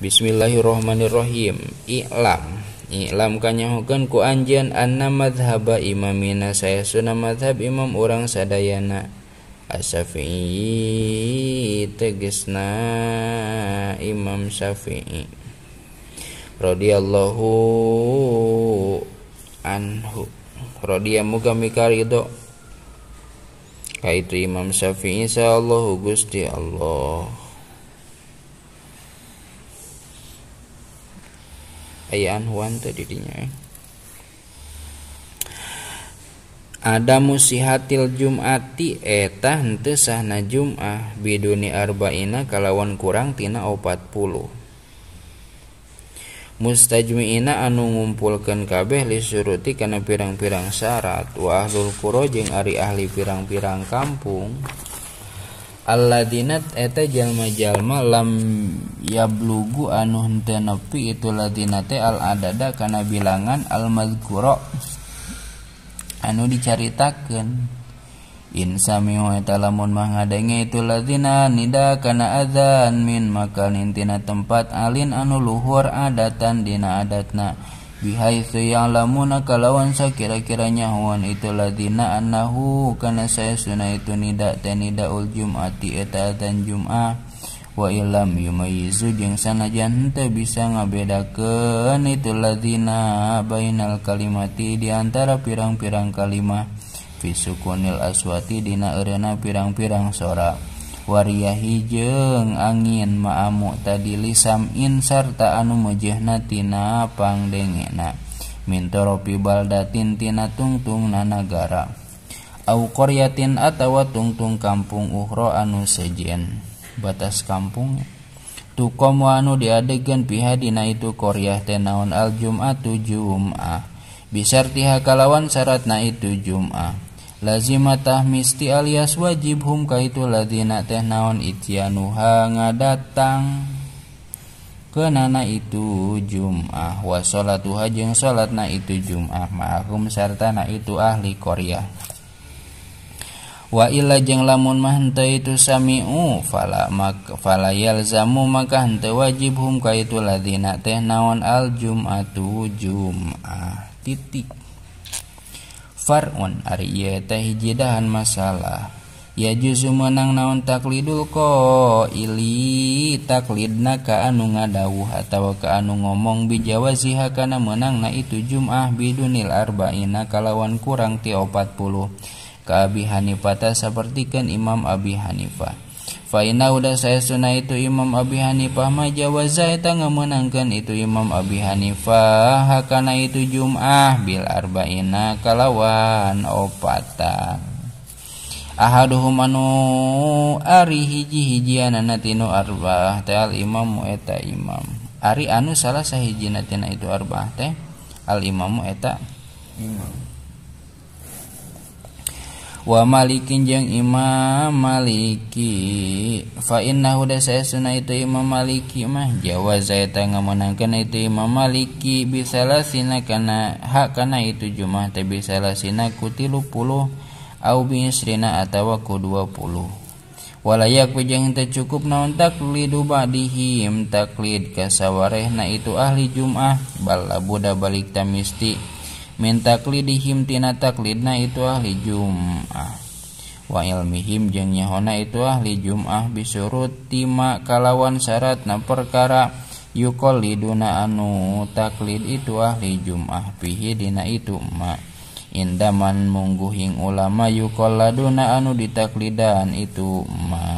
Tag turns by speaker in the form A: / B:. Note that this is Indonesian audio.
A: Bismillahirrahmanirrahim I'lam I'lam kanyahukan ku anjian anna madhaba imamina saya sunnah madhab imam orang sadayana Asafi'i tegesna Imam Syafi'i Radiyallahu anhu radhiya muga mikarido kaitu Imam Syafi'i sallallahu Gusti Allah anante did eh. A musihattil jumaati eteta eh, nte sahna jumah biduni Arbaina kalawan kurangtina o40 mustajjumiina anu ngumpulkan kabehlis suruti kana pirang-pirangsyarat Wah sulpuro jeung Ari ahli pirang-pirang kampung. ladinat etajal la yablugu anu itu la al adada karena bilangan almaguru anu diceritakan ins lamun itu lazina nida karena adzan min maka nitina tempat alin anu luhur adatandina adat na ha itu yang lamun na ka lawansa kira-kiranya Huwan itulahzina annahu karena saya sunai itu nidak ten daul jumaeta dan juma walam ymazu sanajannte bisa ngabedakan itu lazina baial kalimati diantara pirang-pirang kalimah visuku Ni aswati dina arena pirang-pirang sora. Wariya hijjeng angin maamu tadi liam insarta anu mujehnatina pangdengenak Mintapibalda tintinana tungtung nanagara A Koreain attawa tungtung kampung uhro anu sejen batas kampung Tukomo anu diadegan pihadina itu korah tenaon Aljuma tu Jumah Bisar tiha kalawansrat na itu juma. Lazimatah misti alias wajib hum kaitu ladina teh naon itianuha ngadatang nana itu Jum'ah wa sholatuha solat na itu Jum'ah ma'akum serta na itu ahli Korea Wa illa jeng lamun mahente itu sami'u fala mak fala yalzamu maka henteu wajib hum kaitu ladina teh naon al jum'atu jum'ah titik Farun ari teh hiji masalah ya juzu menang naon taklidul ko ili taklidna ka anu ngadawuh atau ka anu ngomong bijawasiha kana menang na itu jum'ah bidunil arba'ina kalawan kurang ti opat puluh ka Abi Hanifata sepertikan Imam Abi Hanifah Faina udah saya sunnah itu Imam Abi Hanifah majawa zaita ngemenangkan itu Imam Abi Hanifah hakana itu Jum'ah bil arba'ina kalawan opatan oh, Ahaduhum anu ari hiji hijianana tinu arba'ah teh al imamu eta imam Ari anu salah sahijina tina itu arba'ah teh al imamu eta imam wa malikin jeung imam maliki fa innahu da sayasuna itu imam maliki mah jawa saya tengah menangkan itu imam maliki bisalasina kana hak kana itu jumah tapi bisa teh bisalasina ku puluh au bi isrina atawa ku puluh. walayak pejang teh cukup naon taklidu badihim taklid kasawarehna itu ahli jumah balabuda balik tamisti min taklid dihimtina taklidna itu ah lijum ah wail Mihim jeng yahona itu ah lijumah bisurut ti kalawan syarat na perkara ykoliduna anu taklid itu ah lijumah fihidina itumak indaman muguing ulama y q laduna anu di taklidaan itu ma